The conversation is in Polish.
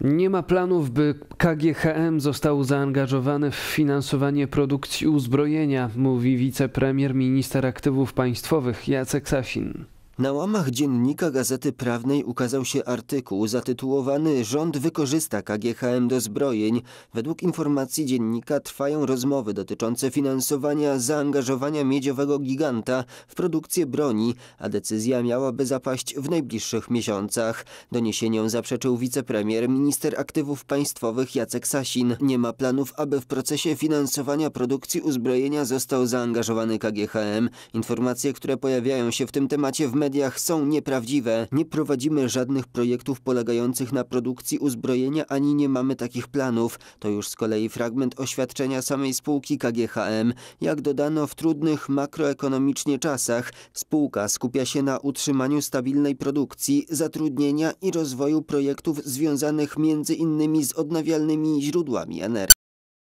Nie ma planów, by KGHM został zaangażowany w finansowanie produkcji uzbrojenia, mówi wicepremier minister aktywów państwowych Jacek Sasin. Na łamach dziennika Gazety Prawnej ukazał się artykuł zatytułowany Rząd wykorzysta KGHM do zbrojeń. Według informacji dziennika trwają rozmowy dotyczące finansowania zaangażowania miedziowego giganta w produkcję broni, a decyzja miałaby zapaść w najbliższych miesiącach. Doniesieniom zaprzeczył wicepremier, minister aktywów państwowych Jacek Sasin. Nie ma planów, aby w procesie finansowania produkcji uzbrojenia został zaangażowany KGHM. Informacje, które pojawiają się w tym temacie w mediach mediach są nieprawdziwe. Nie prowadzimy żadnych projektów polegających na produkcji uzbrojenia, ani nie mamy takich planów. To już z kolei fragment oświadczenia samej spółki KGHM. Jak dodano, w trudnych makroekonomicznie czasach spółka skupia się na utrzymaniu stabilnej produkcji, zatrudnienia i rozwoju projektów związanych między innymi z odnawialnymi źródłami energii.